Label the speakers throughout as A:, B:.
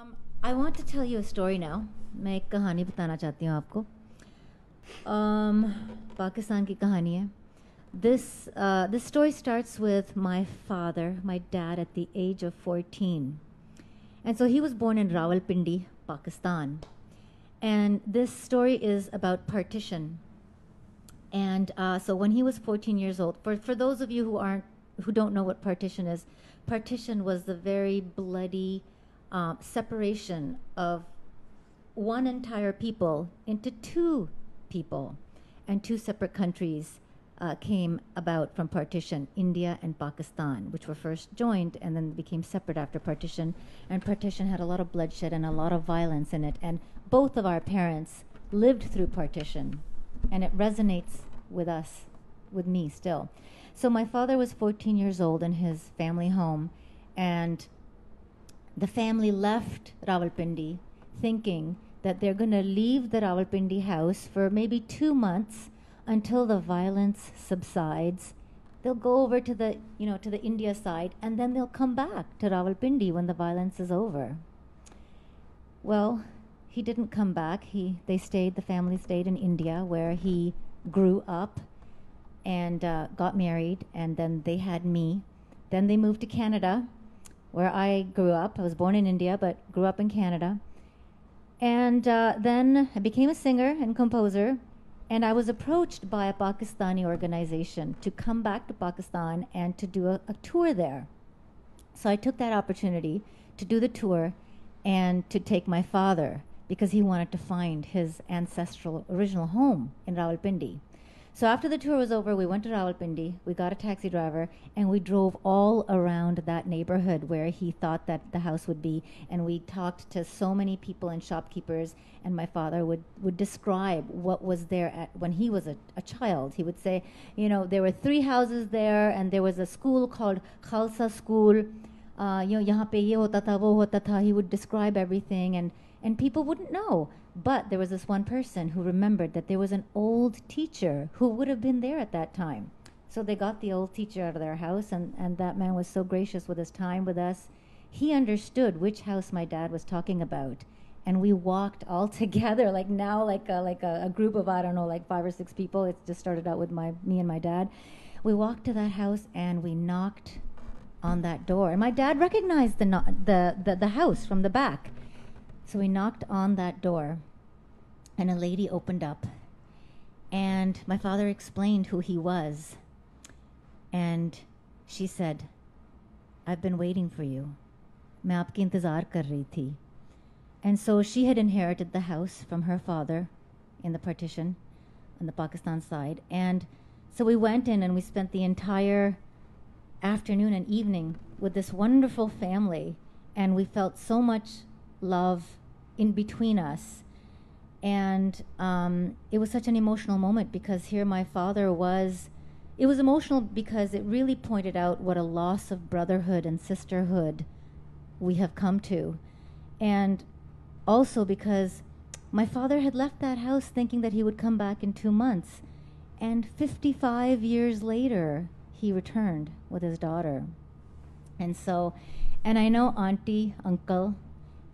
A: Um, want to tell you a story now. मैं एक कहानी बताना चाहती हूँ आपको um, पाकिस्तान की कहानी है this this story starts with my father my dad at the age of fourteen and so he was born in Rawalpindi Pakistan and this story is about partition. And uh, so when he was 14 years old, for, for those of you who aren't who don't know what partition is, partition was the very bloody uh, separation of one entire people into two people, and two separate countries uh, came about from partition India and Pakistan, which were first joined and then became separate after partition. And partition had a lot of bloodshed and a lot of violence in it. And both of our parents lived through partition, and it resonates with us, with me still. So my father was 14 years old in his family home, and the family left Rawalpindi thinking that they're going to leave the Rawalpindi house for maybe two months until the violence subsides. They'll go over to the, you know, to the India side and then they'll come back to Rawalpindi when the violence is over. Well, he didn't come back. He, they stayed, the family stayed in India where he grew up and uh, got married and then they had me. Then they moved to Canada where I grew up. I was born in India, but grew up in Canada. And uh, then I became a singer and composer. And I was approached by a Pakistani organization to come back to Pakistan and to do a, a tour there. So I took that opportunity to do the tour and to take my father because he wanted to find his ancestral original home in Rawalpindi. So after the tour was over, we went to Rawalpindi, we got a taxi driver, and we drove all around that neighborhood where he thought that the house would be. And we talked to so many people and shopkeepers, and my father would, would describe what was there at, when he was a, a child. He would say, you know, there were three houses there, and there was a school called Khalsa School uh, you know, yahan pe ye hota tha, wo hota tha. He would describe everything, and and people wouldn't know. But there was this one person who remembered that there was an old teacher who would have been there at that time. So they got the old teacher out of their house, and, and that man was so gracious with his time with us. He understood which house my dad was talking about. And we walked all together, like now, like a, like a, a group of, I don't know, like five or six people. It just started out with my, me and my dad. We walked to that house and we knocked on that door. And my dad recognized the, no- the, the, the house from the back. So we knocked on that door, and a lady opened up. And my father explained who he was. And she said, I've been waiting for you. मैं आपकी इंतज़ार कर रही थी. And so she had inherited the house from her father in the partition on the Pakistan side. And so we went in and we spent the entire afternoon and evening with this wonderful family, and we felt so much love in between us. And um, it was such an emotional moment because here my father was. It was emotional because it really pointed out what a loss of brotherhood and sisterhood we have come to. And also because my father had left that house thinking that he would come back in two months. And 55 years later, he returned with his daughter. And so, and I know auntie, uncle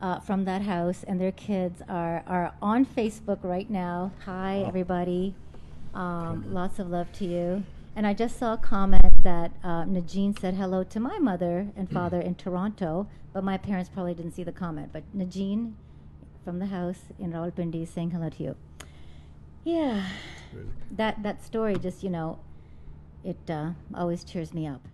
A: uh, from that house and their kids are, are on Facebook right now. Hi, everybody. Um, lots of love to you. And I just saw a comment that uh, said hello to my mother and mm. father in Toronto, but my parents probably didn't see the comment. But Najin, from the house in Rawalpindi saying hello to you. Yeah, really? that that story just you know it uh, always cheers me up.